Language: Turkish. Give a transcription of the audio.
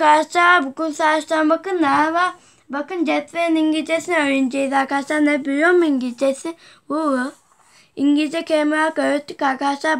Arkadaşlar bugün saçtan bakın ne var? Bakın cetvelin İngilizcesini öğreneceğiz arkadaşlar. Ne biliyor musun İngilizcesi? Woo. İngilizce kelimeler öğrettik arkadaşlar.